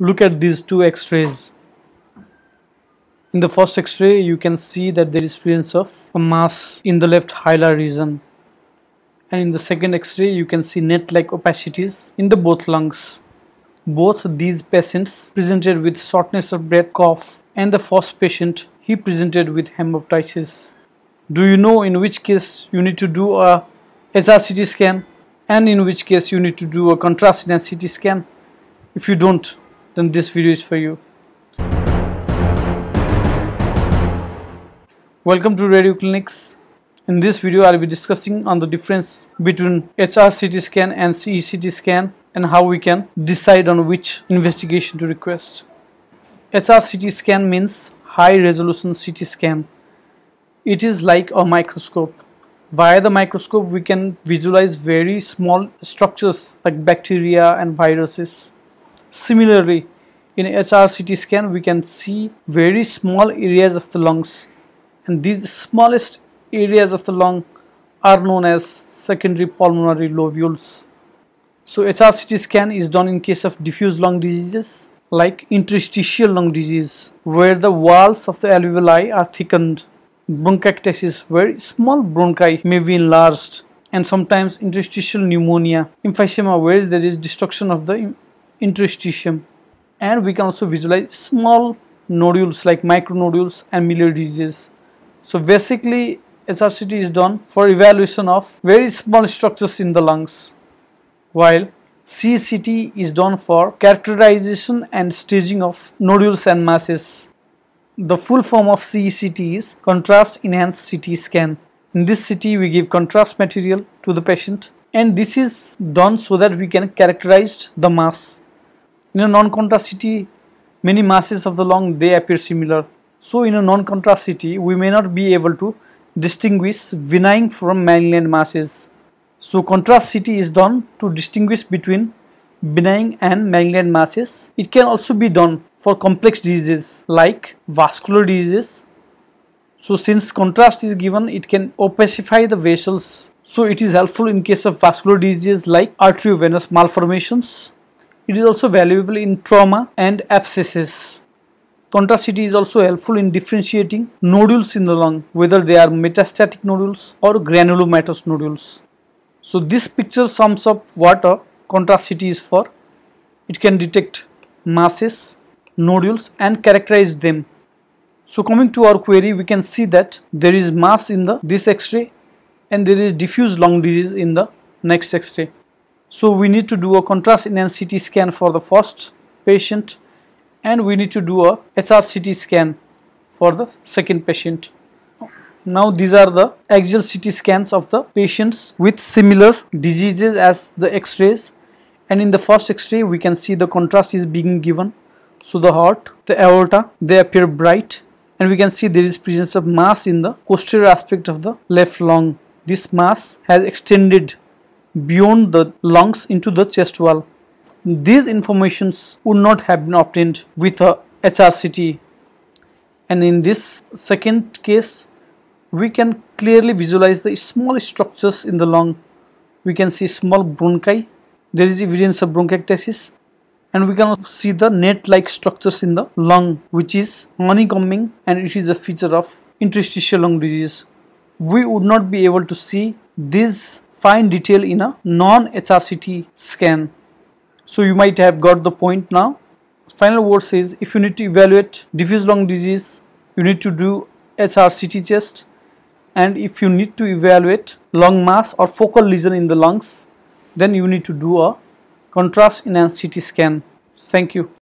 look at these two x-rays in the first x-ray you can see that there is presence of a mass in the left hilar region and in the second x-ray you can see net-like opacities in the both lungs both these patients presented with shortness of breath cough and the first patient he presented with hemoptysis do you know in which case you need to do a HRCT scan and in which case you need to do a contrast in a CT scan if you don't then this video is for you. Welcome to Radio Clinics. In this video, I'll be discussing on the difference between HRCT scan and CECT scan and how we can decide on which investigation to request. HRCT scan means high resolution CT scan. It is like a microscope. Via the microscope, we can visualize very small structures like bacteria and viruses. Similarly, in HRCT scan, we can see very small areas of the lungs and these smallest areas of the lung are known as secondary pulmonary lobules. So HRCT scan is done in case of diffuse lung diseases like interstitial lung disease where the walls of the alveoli are thickened, bronchiectasis where small bronchi may be enlarged and sometimes interstitial pneumonia, emphysema where there is destruction of the interstitium and we can also visualize small nodules like micronodules and miliary diseases. So basically SRCT is done for evaluation of very small structures in the lungs while CCT is done for characterization and staging of nodules and masses. The full form of CECT is contrast enhanced CT scan. In this CT we give contrast material to the patient and this is done so that we can characterize the mass in a non-contrastivity, many masses of the lung they appear similar. So in a non-contrastivity, we may not be able to distinguish benign from malignant masses. So contrastivity is done to distinguish between benign and malignant masses. It can also be done for complex diseases like vascular diseases. So since contrast is given, it can opacify the vessels. So it is helpful in case of vascular diseases like arteriovenous malformations it is also valuable in trauma and abscesses. Contracity is also helpful in differentiating nodules in the lung, whether they are metastatic nodules or granulomatous nodules. So this picture sums up what a contracity is for. It can detect masses, nodules and characterize them. So coming to our query, we can see that there is mass in the this x-ray and there is diffuse lung disease in the next x-ray. So we need to do a contrast enhanced CT scan for the first patient and we need to do a HRCT scan for the second patient. Now these are the axial CT scans of the patients with similar diseases as the x-rays and in the first x-ray we can see the contrast is being given. So the heart, the aorta, they appear bright and we can see there is presence of mass in the posterior aspect of the left lung. This mass has extended beyond the lungs into the chest wall. These informations would not have been obtained with a HRCT and in this second case we can clearly visualize the small structures in the lung. We can see small bronchi, there is evidence of bronchiectasis and we can see the net-like structures in the lung which is honeycombing and it is a feature of interstitial lung disease. We would not be able to see these fine detail in a non-HRCT scan. So you might have got the point now. Final word says if you need to evaluate diffuse lung disease, you need to do HRCT test and if you need to evaluate lung mass or focal lesion in the lungs, then you need to do a contrast enhanced CT scan. Thank you.